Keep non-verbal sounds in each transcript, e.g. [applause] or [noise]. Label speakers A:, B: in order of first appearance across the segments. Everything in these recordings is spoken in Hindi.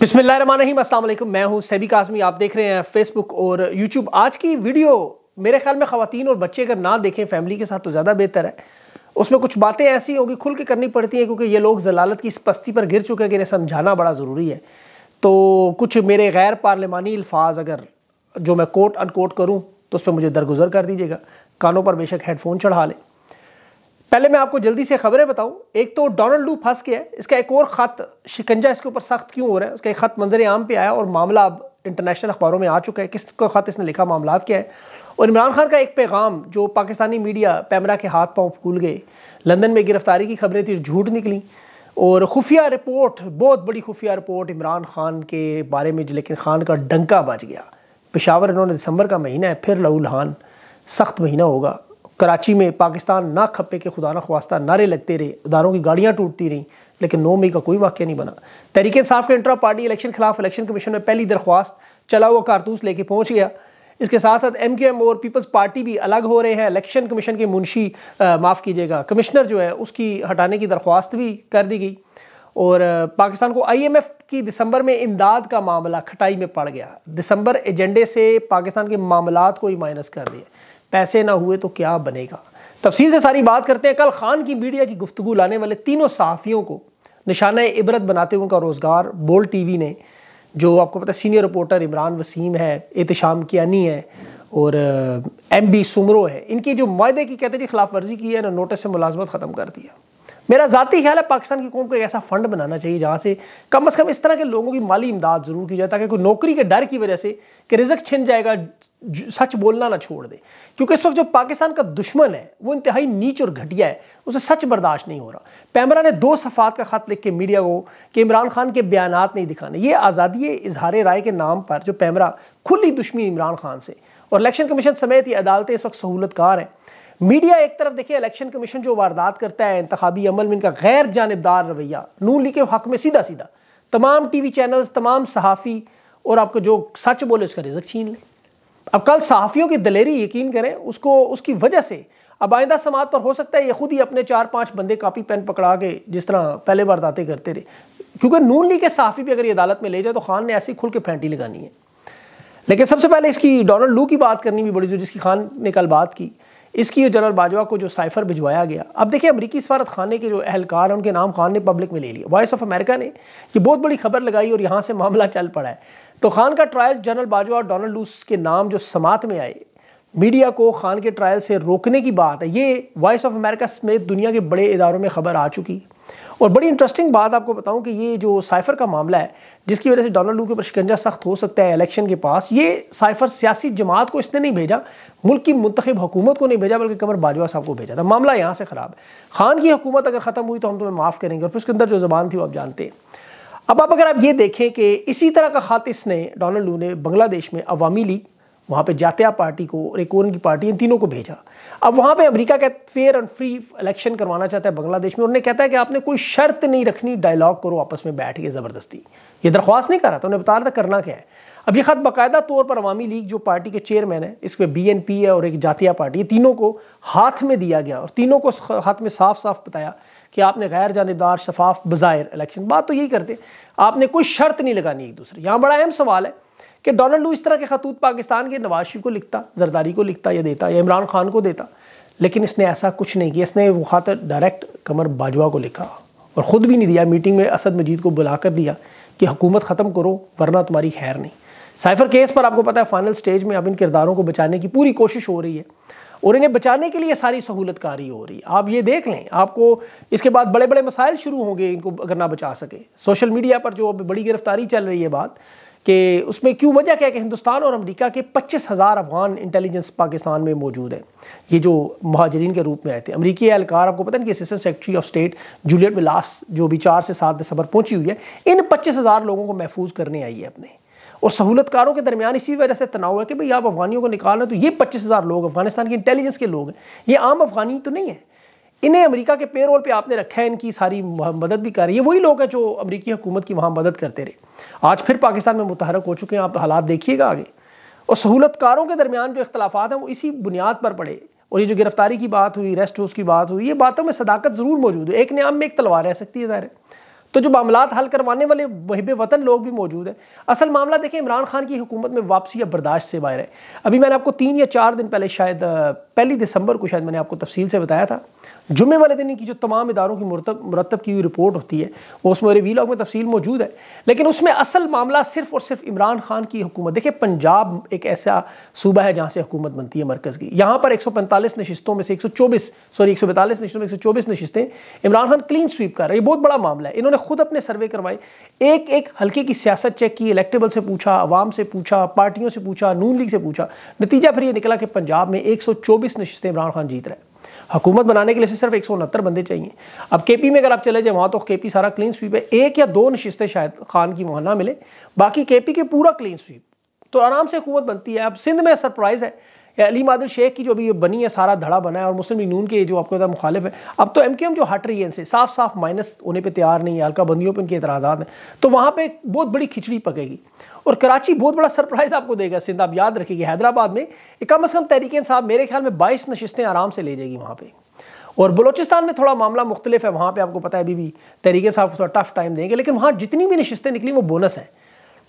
A: बिस्मिल्लाहिर्रहमानिर्रहीम अस्सलाम वालेकुम मैं हूं सैबी कासमी आप देख रहे हैं फेसबुक और यूट्यूब आज की वीडियो मेरे ख्याल में खातन और बच्चे अगर ना देखें फैमिली के साथ तो ज़्यादा बेहतर है उसमें कुछ बातें ऐसी होंगी खुल के करनी पड़ती हैं क्योंकि ये लोग जलालत की इस पस्ती पर गिर चुके हैं कि इन्हें समझाना बड़ा ज़रूरी है तो कुछ मेरे गैर पार्लिमानी अल्फाज अगर जो मैं कोट अनकोट करूँ तो उस पर मुझे दरगुजर कर दीजिएगा कानों पर बेशक हेडफोन चढ़ा लें पहले मैं आपको जल्दी से खबरें बताऊं एक तो डोनाल्ड लू फंस गया है इसका एक और खत शिकंजा इसके ऊपर सख्त क्यों हो रहा है उसका एक खत मंजर आम पे आया और मामला अब इंटरनेशनल अखबारों में आ चुका है किसको खत इसने लिखा मामला क्या है और इमरान खान का एक पैगाम जो पाकिस्तानी मीडिया पैमरा के हाथ पाँव फूल गए लंदन में गिरफ्तारी की खबरें थी झूठ निकली और खुफिया रिपोर्ट बहुत बड़ी खुफिया रिपोर्ट इमरान खान के बारे में जो लेकिन खान का डंका बच गया पेशावर इन्होंने दिसंबर का महीना है फिर लहू खान सख्त महीना होगा कराची में पाकिस्तान ना खपे के खुदा ना खवास्ता नारे लगते रहे उदारों की गाड़ियाँ टूटती रहीं लेकिन नौ मई का कोई वाक्य नहीं बना तहरीक साफ के इंट्रा पार्टी इलेक्शन खिलाफ इलेक्शन कमीशन में पहली दरख्वास्त चला हुआ कारतूस लेके पहुंच गया इसके साथ साथ एम के एम और पीपल्स पार्टी भी अलग हो रहे हैं इलेक्शन कमीशन के मुंशी माफ़ कीजिएगा कमिश्नर जो है उसकी हटाने की दरख्वास्त भी कर दी गई और पाकिस्तान को आईएमएफ की दिसंबर में इमदाद का मामला खटाई में पड़ गया दिसंबर एजेंडे से पाकिस्तान के मामला को ही माइनस कर दिया पैसे ना हुए तो क्या बनेगा तफसील से सारी बात करते हैं कल खान की मीडिया की गुफ्तु लाने वाले तीनों सहाफ़ियों को निशाना इबरत बनाते हुए उनका रोज़गार बोल टीवी ने जो आपको पता है सीनियर रिपोर्टर इमरान वसीम है एहतशाम कियानी है और एम बी सुमरो है इनकी जो माहे की कहते जी खिलाफ वर्जी की है ना नोटिस से मुलाजमत ख़त्म कर दिया मेरा ज़ाती ख्याल है पाकिस्तान की कौम को एक ऐसा फंड बनाना चाहिए जहाँ से कम अज़ कम इस तरह के लोगों की माली इमदाद ज़रूर की जाए ताकि कोई नौकरी के डर की वजह से कि रिजक छिन जाएगा सच बोलना ना छोड़ दे क्योंकि इस वक्त जो पाकिस्तान का दुश्मन है वो इंतहाई नीच और घटिया है उसे सच बर्दाश्त नहीं हो रहा पैमरा ने दो सफ़ात का ख़त लिख के मीडिया को कि इमरान खान के बयान नहीं दिखाने ये आज़ादी इजहार राय के नाम पर जो पैमरा खुली दुश्मनी इमरान खान से और इलेक्शन कमीशन समेत ये अदालतें इस वक्त सहूलतकार हैं मीडिया एक तरफ देखिए इलेक्शन कमीशन जो वारदात करता है इंतबी अमल में इनका गैर जानबदार रवैया नून लीग के हक में सीधा सीधा तमाम टी वी चैनल्स तमाम सहाफ़ी और आपको जो सच बोले उसका रिजक छीन लें अब कल सहाफ़ियों की दलेरी यकीन करें उसको उसकी वजह से अब आइंदा समात पर हो सकता है ये खुद ही अपने चार पाँच बंदे कापी पेन पकड़ा के जिस तरह पहले वारदातें करते रहे क्योंकि नून लीग के सहाफ़ी भी अगर ये अदालत में ले जाए तो खान ने ऐसी खुल के फेंटी लगानी है लेकिन सबसे पहले इसकी डोनाल्ड लू की बात करनी भी बड़ी जो जिसकी खान ने कल बात की इसकी जनरल बाजवा को जो साइफर भिजवाया गया अब देखिए अमरीकी सफारत खाने के जो अहलकार हैं उनके नाम खान ने पब्लिक में ले लिया वॉइस ऑफ अमेरिका ने ये बहुत बड़ी खबर लगाई और यहाँ से मामला चल पड़ा है तो खान का ट्रायल जनरल बाजवा और डोनाल्ड लूस के नाम जो समात में आए मीडिया को खान के ट्रायल से रोकने की बात है ये वॉइस ऑफ अमेरिका समेत दुनिया के बड़े इदारों में खबर आ चुकी है और बड़ी इंटरेस्टिंग बात आपको बताऊं कि ये जो साइफर का मामला है जिसकी वजह से डोनाल्ड लू के ऊपर शिकंजा सख्त हो सकता है इलेक्शन के पास ये साइफर सियासी जमात को इसने नहीं भेजा मुल्क की मुंतब हुकूमत को नहीं भेजा बल्कि कमर बाजवा साहब को भेजा था मामला यहाँ से ख़राब है खान की हुकूमत अगर ख़त्म हुई तो हम तुम्हें माफ़ करेंगे और फिर उसके अंदर जो ज़बान थी वो आप जानते हैं अब आप अगर आप ये देखें कि इसी तरह का हाथ इसने डोनाल्ड लू ने बांग्लादेश में अवामी लीग वहाँ पे जातिया पार्टी को और एक और इनकी पार्टी इन तीनों को भेजा अब वहाँ पे अमेरिका का फेयर एंड फ्री इलेक्शन करवाना चाहता है बांग्लादेश में उन्होंने कहता है कि आपने कोई शर्त नहीं रखनी डायलॉग करो आपस में बैठ के ज़बरदस्ती ये दरख्वास्त नहीं कर रहा था उन्हें बता रहा था करना क्या है अब ये ख़त बाकायदा तौर पर अवामी लीग जो पार्टी के चेयरमैन है इस पर बी एन पी है और एक जातिया पार्टी तीनों को हाथ में दिया गया और तीनों को हाथ में साफ साफ बताया कि आपने गैर जानबदार शफाफ बज़ाहिर इलेक्शन बात तो यही करते आपने कोई शर्त नहीं लगानी एक दूसरे यहाँ बड़ा अहम सवाल है कि डोनाल्ड लू इस तरह के खतूत पाकिस्तान के नवाज शरीफ को लिखता जरदारी को लिखता या देता या इमरान खान को देता लेकिन इसने ऐसा कुछ नहीं किया इसने वो खातर डायरेक्ट कमर बाजवा को लिखा और ख़ुद भी नहीं दिया मीटिंग में असद मजीद को बुला कर दिया कि हुकूमत ख़त्म करो वरना तुम्हारी खैर नहीं साइफर केस पर आपको पता है फाइनल स्टेज में अब इन किरदारों को बचाने की पूरी कोशिश हो रही है और इन्हें बचाने के लिए सारी सहूलत कारी हो रही है आप ये देख लें आपको इसके बाद बड़े बड़े मसाइल शुरू होंगे इनको अगर ना बचा सके सोशल मीडिया पर जो अब बड़ी गिरफ्तारी चल रही है बात कि उसमें क्यों वजह क्या है कि हिंदुस्तान और अमेरिका के पच्चीस हज़ार अफगान इंटेलिजेंस पाकिस्तान में मौजूद है ये जो महाजरीन के रूप में आए थे अमरीकी एहलकार आपको पता नहीं कि assistant secretary of state Juliet विलास जो भी चार से सात दिसंबर पहुंची हुई है इन पच्चीस हज़ार लोगों को महफूज करने आई है अपने और सहूलतकारों के दरमियान इसी वजह से तनाव है कि भाई आप अफगानियों को निकाल रहे तो ये पच्चीस हज़ार लोग अफगानिस्तान की इंटेलिजेंस के लोग हैं ये आम अफगानी तो नहीं है इन्हें अमेरिका के पेरोल पे आपने रखा है इनकी सारी मदद भी कर रही है वही लोग हैं जो अमेरिकी हुकूमत की वहाँ मदद करते रहे आज फिर पाकिस्तान में मुतहरक हो चुके हैं आप हालात देखिएगा आगे और सहूलतकारों के दरमियान जो इख्तलाफा हैं वो इसी बुनियाद पर पड़े और ये जो गिरफ्तारी की बात हुई रेस्ट हाउस की बात हुई ये बातों में सदाकत ज़रूर मौजूद है एक नाम में एक तलवार रह सकती है ज़ाहिर तो जो मामला हल करवाने वाले वहिब वतन लोग भी मौजूद हैं असल मामला देखें इमरान खान की हुकूमत में वापसी या बर्दाश्त से बाहर है अभी मैंने आपको तीन या चार दिन पहले शायद पहली दिसंबर को शायद मैंने आपको तफसील से बताया था जुमे वाले दिन की जो तमाम इदारों की मुरतब मुरतब की हुई रिपोर्ट होती है वो उसमें मेरे वीलॉग में तफसील मौजूद है लेकिन उसमें असल मामला सिर्फ और सिर्फ इमरान खान की हुकूमत देखिए पंजाब एक ऐसा सूबा है जहाँ से हुकूमत बनती है मरकज़ की यहाँ पर एक सौ पैंतालीस नशस्तों में से एक सौ चौबीस सॉरी एक सौ पैंतालीस नशस्तों में एक सौ चौबीस नशस्तें इमरान खान क्लीन स्वीप कर रहे हैं ये बहुत बड़ा मामला है इन्होंने खुद अपने सर्वे करवाए एक एक हल्के की सियासत चेक की इलेक्टेबल से पूछा आवाम से पूछा पार्टियों से पूछा नून लीग से पूछा नतीजा फिर ये निकला कि पंजाब में एक सौ चौबीस नशस्तें इमरान खान जीत रहे हैं हुकूमत बनाने के लिए सिर्फ एक बंदे चाहिए अब के में अगर आप चले जाए वहाँ तो के सारा क्लीन स्वीप है एक या दो नशस्तें शायद खान की वहाँ ना मिले बाकी के के पूरा क्लीन स्वीप तो आराम से हुकूमत बनती है अब सिंध में सरप्राइज़ है अली मादल शेख की जो अभी ये बनी है सारा धड़ा बना है और मुस्लिम नून के जो आपको मुखालिफ है अब तो एम के एम जो हट रही है इनसे साफ साफ माइनस होने पर तैयार नहीं है हल्का बंदियों पर इनके एतराज़ा हैं तो वहाँ पर बहुत बड़ी खिचड़ी पकेगी और कराची बहुत बड़ा सरप्राइज़ आपको देगा सिंध आप याद रखिएगा हैदराबाद में कम अज़ कम तहरीक साहब मेरे ख्याल में बाईस नशस्तें आराम से ले जाएगी वहाँ पर और बलोचिस्तान में थोड़ा मामला मुख्तलिफ है वहाँ पे आपको पता है अभी भी तरीके साहब को थोड़ा टफ टाइम देंगे लेकिन वहाँ जितनी भी नशस्तें निकली वो बोनस हैं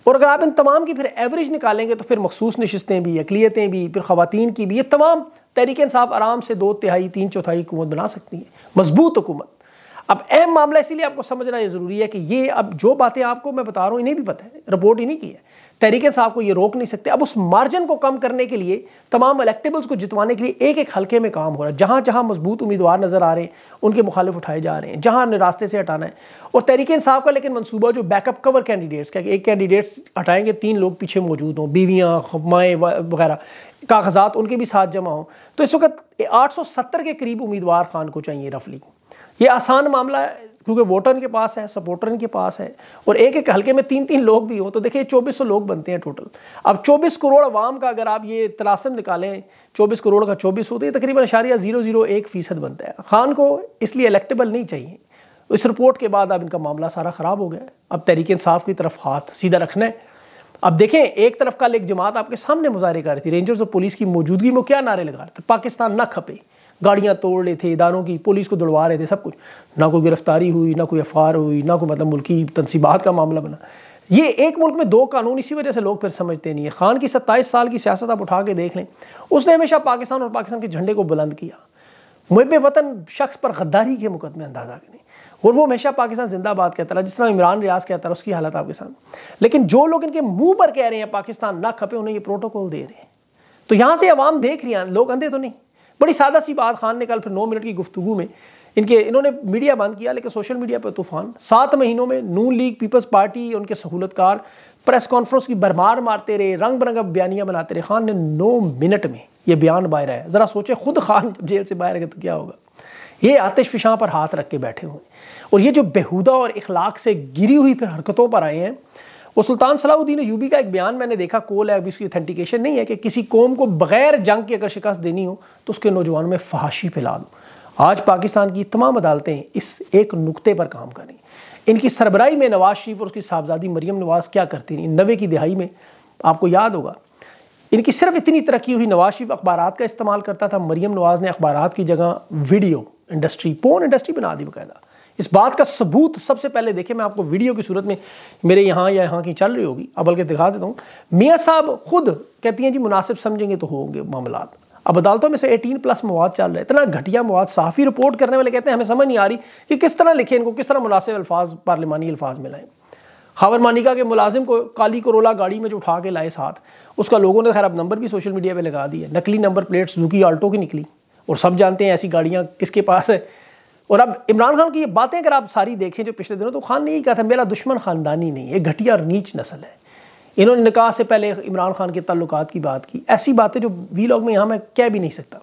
A: और अगर आप इन तमाम की फिर एवरेज निकालेंगे तो फिर मखसूस नशस्तें भी अकलीतें भी फिर खुतिन की भी ये तमाम तहरीक इंसाफ आराम से दो तिहाई तीन चौथाई हुकूमत बना सकती है मजबूत हुकूमत अब अहम मामला इसीलिए आपको समझना ये ज़रूरी है कि ये अब जो बातें आपको मैं बता रहा हूँ इन्हें भी पता है रिपोर्ट इन्हीं की है तरीके साहब को ये रोक नहीं सकते अब उस मार्जिन को कम करने के लिए तमाम इलेक्टेबल्स को जितवाने के लिए एक एक हल्के में काम हो रहा है जहाँ जहाँ मजबूत उम्मीदवार नजर आ रहे हैं उनके मुखालिफ उठाए जा रहे हैं जहाँ रास्ते से हटाना है और तरीके इंसाफ का लेकिन मनसूबा जो बैकअप कवर कैंडिडेट्स का एक कैंडिडेट्स हटाएंगे तीन लोग पीछे मौजूद हों बीवियाँ माएँ वगैरह कागजात उनके भी साथ जमा हों तो इस वक्त आठ के करीब उम्मीदवार खान को चाहिए रफली ये आसान मामला है क्योंकि वोटर के पास है सपोर्टर के पास है और एक एक हल्के में तीन तीन लोग भी हों तो देखिए चौबीस सौ लोग बनते हैं टोटल अब चौबीस करोड़ आवाम का अगर आप ये तलासम निकालें चौबीस करोड़ का चौबीस हो तो तकरीबन अशारिया जीरो जीरो एक फ़ीसद बनता है खान को इसलिए इलेक्टेबल नहीं चाहिए इस रिपोर्ट के बाद अब इनका मामला सारा ख़राब हो गया अब तहरीक इंसाफ की तरफ हाथ सीधा रखना है अब देखें एक तरफ कल एक जमात आपके सामने मुजाहरे कर रही थी रेंजर्स और पुलिस की मौजूदगी में क्या नारे लगा रहे थे पाकिस्तान ना खपे गाड़ियाँ तोड़ रहे थे इदारों की पुलिस को दौड़वा रहे थे सब कुछ ना कोई गिरफ्तारी हुई ना कोई एफ हुई ना कोई मतलब मुल्की तनसीबात का मामला बना ये एक मुल्क में दो कानून इसी वजह से लोग फिर समझते नहीं है खान की सत्ताईस साल की सियासत आप उठा के देख लें उसने हमेशा पाकिस्तान और पाकिस्तान के झंडे को बुलंद किया मुहब वतन शख्स पर गद्दारी के मुकदमे अंदाजा करें और वो हमेशा पाकिस्तान जिंदाबाद कहता रहा जिस तरह इमरान रियाज कहता रहा उसकी हालत आपके सामने लेकिन जो लोग इनके मुंह पर कह रहे हैं पाकिस्तान ना खपे उन्हें ये प्रोटोकॉल दे रहे हैं तो यहाँ से आवाम देख रही है लोग अंधे तो नहीं बड़ी सादा सी बात खान ने कल फिर नौ मिनट की गुफ्तु में इनके इन्होंने मीडिया बंद किया लेकिन सोशल मीडिया पर तूफान सात महीनों में नून लीग पीपल्स पार्टी उनके सहूलतकार प्रेस कॉन्फ्रेंस की भरमार मारते रहे रंग बिरंगा बयानियाँ बनाते रहे खान ने नौ मिनट में ये बयान बाहर आया ज़रा सोचे खुद खान जब जेल से बाहर गए तो क्या होगा ये आतिश फिशां पर हाथ रख के बैठे हुए और ये जो बेहुदा और इखलाक से गिरी हुई फिर हरकतों पर आए हैं वो सुल्तान सलाउद्दीन यूबी का एक बयान मैंने देखा कोल है अभी उसकी ऑथेंटिकेशन नहीं है कि किसी कौम को बगैर जंग की अगर शिकस्त देनी हो तो उसके नौजवानों में फहाशी फैला दो आज पाकिस्तान की तमाम अदालतें इस एक नुकते पर काम करें इनकी सरबराई में नवाज शरीफ और उसकी साहबजादी मरीम नवाज क्या करती रही नवे की दिहाई में आपको याद होगा इनकी सिर्फ इतनी तरक्की हुई नवाज शरीफ अखबार का इस्तेमाल करता था मरीम नवाज ने अखबार की जगह वीडियो इंडस्ट्री पोन इंडस्ट्री बना दी बकायदा इस बात का सबूत सबसे पहले देखे मैं आपको वीडियो की सूरत में मेरे यहाँ या यहाँ की चल रही होगी अब बल्कि दिखा देता हूँ मियाँ साहब खुद कहती हैं जी मुनासिब समझेंगे तो होंगे मामला अब अदालतों में से 18 प्लस मवाद चल रहा है इतना घटिया मवाद साफ़ी रिपोर्ट करने वाले कहते हैं हमें समझ नहीं आ रही कि किस तरह लिखे इनको किस तरह मुनासिब अल्फाज पार्लिमानी अल्फाज में लाएं खबर मानिका के मुलाजिम को काली करोला गाड़ी में जो उठा के लाए साथ उसका लोगों ने खैर अब नंबर भी सोशल मीडिया पर लगा दिया नकली नंबर प्लेट्स जुकी आल्टो की निकली और सब जानते हैं ऐसी गाड़ियाँ किसके पास है और अब इमरान खान की ये बातें अगर आप सारी देखें जो पिछले दिनों तो खान ने यही कहा था मेरा दुश्मन ख़ानदानी नहीं है घटिया और नीच नस्ल है इन्होंने निकाह से पहले इमरान खान के ताल्लुक की बात की ऐसी बातें जो वी लॉग में यहाँ मैं कह भी नहीं सकता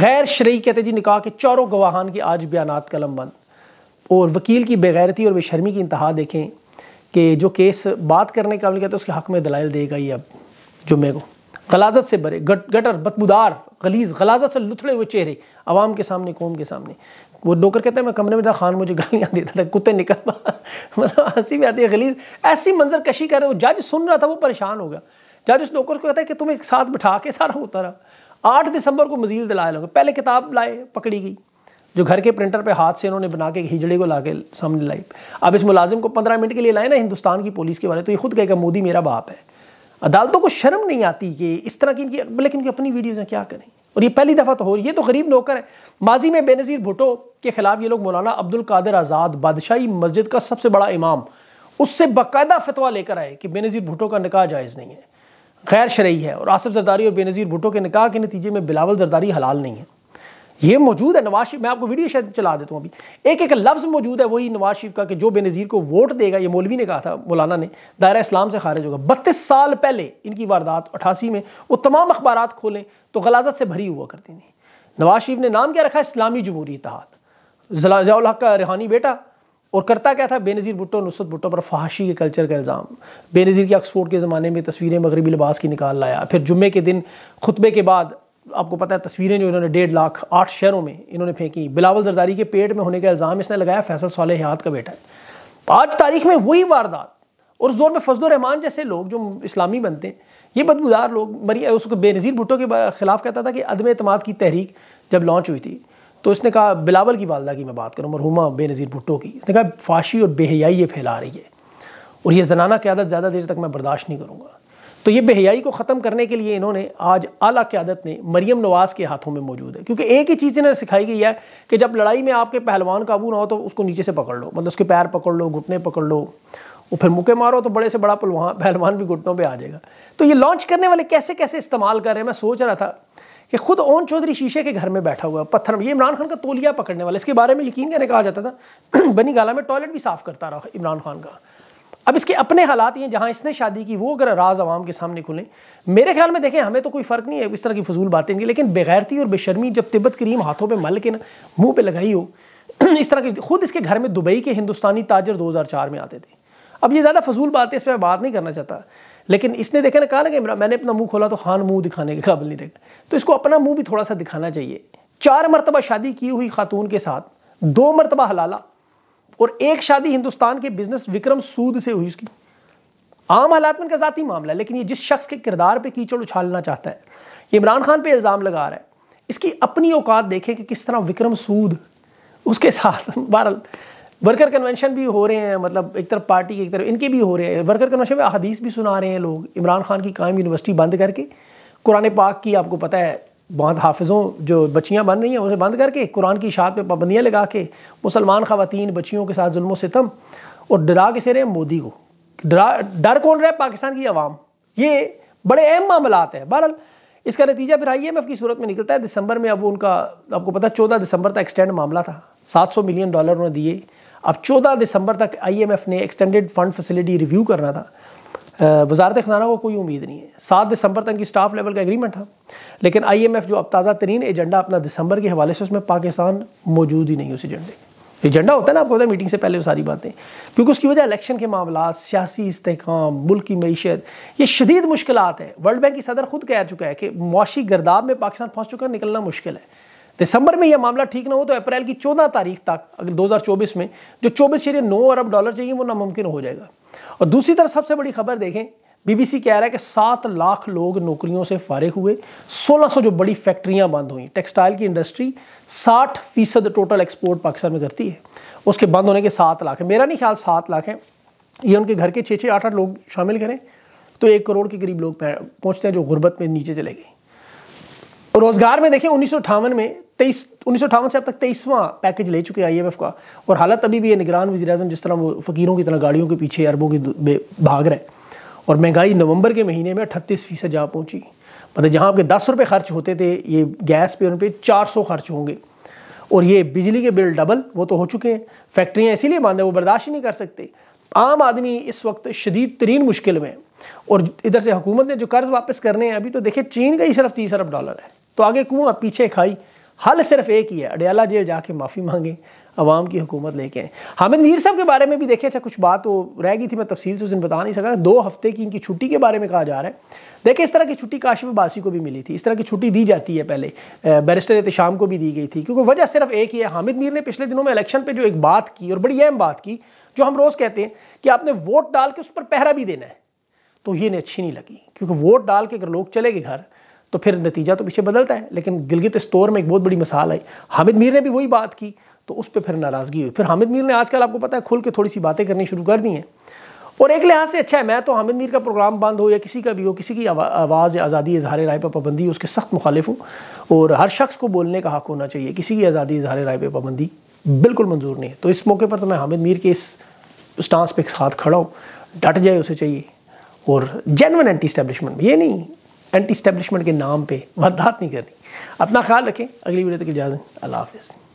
A: गैर शरी कहते जी निकाह के चारों गवाहान के आज बयान बंद और वकील की बेगैरती और बेशर्मी की इंतहा देखें कि जो केस बात करने का कहते उसके हक में दलाइल देगा ये अब जुम्मे को गलाजत से भरे गट गटर बदबूदार गलीज गलाजत से लुथड़े हुए चेहरे आवाम के सामने कौम के सामने वो डोकर कहता है मैं कमरे में था खान मुझे गालियाँ देता था कुत्ते निकल [laughs] मतलब हंसी भी आती है गलीज ऐसी मंजर कशी कर रहे वो जज सुन रहा था वो परेशान हो गया जज उस डोकर को कहता है कि तुम एक साथ बिठा के सारा होता रहा आठ दिसंबर को मजीद दिलाए लोग पहले किताब लाए पकड़ी गई जो घर के प्रिंटर पे हाथ से इन्होंने बना के हिजड़े को ला के सामने लाई अब इस मुलाजिम को पंद्रह मिनट के लिए लाए ना हिंदुस्तान की पुलिस के बारे तो ये खुद कहेगा मोदी मेरा बाप है अदालतों को शर्म नहीं आती ये इस तरह की इनकी लेकिन इनकी अपनी वीडियोज़ हैं क्या करें और ये पहली दफ़ा तो हो ये तो गरीब नौकर है माजी में बेनज़ीर भुटो के ख़िलाफ़ ये लोग मौलाना अब्दुल कादर आज़ाद बादशाही मस्जिद का सबसे बड़ा इमाम उससे बाकायदा फतवा लेकर आए कि बेनज़ीर भुटो का निकाह जायज़ नहीं है गैर शरयी है और आसफ़ जरदारी और बेनज़ीर भुटो के निकाह के नतीजे में बिलावल जरदारी हलाल नहीं है ये मौजूद है नवाज शरीफ मैं आपको वीडियो शायद चला देता हूँ अभी एक एक लफ्ज़ मौजूद है वही नवाज शरीफ का कि जो बेनज़ीर को वोट देगा ये मौलवी ने कहा था मौलाना ने दायरा इस्लाम से खारिज होगा बत्तीस साल पहले इनकी वारदात अठासी में वो तमाम अखबार खोलें तो गलाजत से भरी हुआ करती थी नवाज शरीफ ने नाम क्या रखा इस्लामी जमहूरी इतिहाद जलाजाउल का रिहानी बेटा और करता क्या था बेनज़ीर भुट्टो नुसरत भुट्टो पर फहाशी के कल्चर का इल्ज़ाम बेनज़ीर के ऑक्सफोर्ड के ज़माने में तस्वीरें मगरबी लिबास की निकाल लाया फिर जुम्मे के दिन खुतबे के बाद आपको पता है तस्वीरें जो इन्होंने डेढ़ लाख आठ शहरों में इन्होंने फेंकी बिलावल जरदारी के पेट में होने का इल्ज़ाम इसने लगाया फैसल साल हयात का बेटा है आज तारीख में वही वारदात और उस दौर में फजल रहमान जैसे लोग जो इस्लामी बनते हैं ये बदबूदार लोग मरी उसको बेनज़ीर भुट्टो के ख़िलाफ़ कहता था कि अदम अतमाद की तहरीक जब लॉन्च हुई थी तो इसने कहा बिलावल की वालदा की मैं बात करूँ मरहुमा बेनज़ीर भुट्टो की इसने कहा फाशी और बेहयाई ये फैला रही है और ये जनाना क्यादत ज़्यादा देर तक मैं बर्दाश्त नहीं करूँगा तो ये बेहयाई को ख़त्म करने के लिए इन्होंने आज आला क्यादत ने मरियम नवाज़ के हाथों में मौजूद है क्योंकि एक ही चीज़ इन्हें सिखाई गई है कि जब लड़ाई में आपके पहलवान काबू ना हो तो उसको नीचे से पकड़ लो मतलब उसके पैर पकड़ लो घुटने पकड़ लो और फिर मुके मारो तो बड़े से बड़ा पलवान पहलवान भी घुटनों पर आ जाएगा तो ये लॉन्च करने वाले कैसे कैसे इस्तेमाल कर रहे हैं मैं सोच रहा था कि खुद ओन चौधरी शीशे के घर में बैठा हुआ पत्थर ये इमरान खान का तोलिया पकड़ने वाला इसके बारे में यकीन करने कहा जाता था [clears throat] बनी गाला में टॉयलेट भी साफ़ करता रहा इमरान खान का अब इसके अपने हालात हैं जहाँ इसने शादी की वो अगर राज आवाम के सामने खुलें मेरे ख्याल में देखें हमें तो कोई फ़र्क नहीं है इस तरह की फजूल बातें नहीं लेकिन बेगैरती और बेशर्मी जब तिब्बत करीम हाथों पर मल के ना मुँह पर लगाई हो [clears throat] इस तरह की खुद इसके घर में दुबई के हिंदुस्तानी ताजर दो हज़ार चार में आते थे अब ये ज़्यादा फजूल बात है इस पर मैं बात नहीं करना चाहता लेकिन इसने देखा ना कहा ना कि मैंने अपना मुंह खोला तो खान मुंह दिखाने के काबिल नहीं रहेगा तो इसको अपना मुंह भी थोड़ा सा दिखाना चाहिए चार मरतबा शादी की हुई खातून के साथ दो मरतबा हलाला और एक शादी हिंदुस्तान के बिजनेस विक्रम सूद से हुई उसकी आम हालात में इनका मामला है लेकिन ये जिस शख्स के किरदार पे कीचड़ उछालना चाहता है ये इमरान खान पे इल्ज़ाम लगा रहा है इसकी अपनी औकात देखें कि किस तरह विक्रम सूद उसके साथ [laughs] बहरहाल वर्कर कन्वेंशन भी हो रहे हैं मतलब एक तरफ पार्टी की एक तरफ इनके भी हो रहे हैं वर्कर कन्वेंशन में अदीस भी सुना रहे हैं लोग इमरान खान की कायम यूनिवर्सिटी बंद करके कुरान पाक की आपको पता है बहुत हाफिज़ों जो बच्चियाँ बन रही हैं उसे बंद करके कुरान की इशात पर पाबंदियाँ लगा के मुसलमान खातन बच्चियों के साथ जुल्म सितम और डरा के से रहे मोदी को डरा डर कौन रहा है पाकिस्तान की आवाम ये बड़े अहम मामला हैं बहरहाल इसका नतीजा फिर आई एम एफ़ की सूरत में निकलता है दिसंबर में अब उनका आपको पता है चौदह दिसंबर तक एक्सटेंड मामला था सात सौ मिलियन डॉलर उन्होंने दिए अब चौदह दिसंबर तक आई एम एफ़ ने एक्सटेंडेड फंड फैसिलिटी रिव्यू करना था वजारत खजाना को कोई उम्मीद नहीं है सात दिसंबर तक की स्टाफ लेवल का एग्रीमेंट था लेकिन आई एम एफ़ जो अब ताज़ा तरीन एजेंडा अपना दिसंबर के हवाले से उसमें पाकिस्तान मौजूद ही नहीं उस एजेंडे एजेंडा होता है ना आपको होता है मीटिंग से पहले वो सारी बातें क्योंकि उसकी वजह इलेक्शन के मामला सियासी इस्तेकाम मुल्क की मीशत ये शदीद मुश्किल है वर्ल्ड बैंक की सदर खुद कह चुका है कि मुआशी गर्दाब में पाकिस्तान पहुँच चुका निकलना मुश्किल है दिसंबर में यह मामला ठीक ना हो तो अप्रैल की चौदह तारीख तक अगर चौबीस में जो चौबीस शेयर नौ अरब डॉलर चाहिए वो नामुमकिन हो जाएगा और दूसरी तरफ सबसे बड़ी खबर देखें बीबीसी कह रहा है कि सात लाख लोग नौकरियों से फारे हुए 1600 जो बड़ी फैक्ट्रियां बंद हुई टेक्सटाइल की इंडस्ट्री 60 फीसद टोटल एक्सपोर्ट पाकिस्तान में करती है उसके बंद होने के सात लाख है मेरा नहीं ख्याल सात लाख है ये उनके घर के छः छः आठ आठ लोग शामिल करें तो एक करोड़ के करीब लोग पहुंचते हैं जो गुर्बत में नीचे चले गए रोजगार में देखें उन्नीस में तेईस उन्नीस से अब तक तेईसवां पैकेज ले चुके आई का और हालत अभी भी ये निगरान वजी अजम जिस तरह वो फ़कीरों की तरह गाड़ियों के पीछे अरबों की भाग रहे और महंगाई नवंबर के महीने में अठतीस फीसद जा पहुँची मतलब जहाँ आपके दस रुपये खर्च होते थे ये गैस पे उन पर चार सौ खर्च होंगे और ये बिजली के बिल डबल वो तो हो चुके हैं फैक्ट्रियाँ इसीलिए बंद है वो बर्दाश्त ही नहीं कर सकते आम आदमी इस वक्त शदीद तरीन मुश्किल में और इधर से हुकूमत ने जो कर्ज़ वापस करने हैं अभी तो देखिए चीन का ही सिर्फ तीस अरब डॉलर है तो आगे कुआं पीछे खाई हल सिर्फ एक ही है अडयाला जेल जाके माफ़ी मांगे अवाम की हुकूमत लेके आए हामिद मीर साहब के बारे में भी देखे अच्छा कुछ बात तो रह गई थी मैं तफसील से उस दिन बता नहीं सका दो हफ्ते की इनकी छुट्टी के बारे में कहा जा रहा है देखिए इस तरह की छुट्टी काशिफ बासी को भी मिली थी इस तरह की छुट्टी दी जाती है पहले बैरिस्टर एहतशाम को भी दी गई थी क्योंकि वजह सिर्फ एक ही है हामिद मीर ने पिछले दिनों में इलेक्शन पर जो एक बात की और बड़ी अहम बात की जो हम रोज़ कहते हैं कि आपने वोट डाल के उस पर पहरा भी देना है तो ये ने अच्छी नहीं लगी क्योंकि वोट डाल के अगर लोग चले गए घर तो फिर नतीजा तो पीछे बदलता है लेकिन गिलगित स्टोर में एक बहुत बड़ी मिसाल आई हामिद मीर ने भी वही बात की तो उस पर फिर नाराज़गी हुई फिर हामिद मीर ने आजकल आपको पता है खुल के थोड़ी सी बातें करनी शुरू कर दी हैं और एक लिहाज से अच्छा है मैं तो हामिद मीर का प्रोग्राम बंद हो या किसी का भी हो किसी की आवाज़ या आज़ादी इजहार राय पर पाबंदी उसके सख्त मुखालिफ हूँ और हर शख्स को बोलने का हक होना चाहिए किसी की आज़ादी इजहार राय पर पाबंदी बिल्कुल मंजूर नहीं है तो इस मौके पर तो मैं हामिद मीर के इस स्टांस पे साथ खड़ा हूँ डट जाए उसे चाहिए और जेनवन एंटी स्टैब्लिशमेंट ये नहीं एंटी स्टैब्लिशमेंट के नाम पर वारदात नहीं करनी अपना ख्याल रखें अगली वीडियो तक इजाजत अल्लाह हाफिज़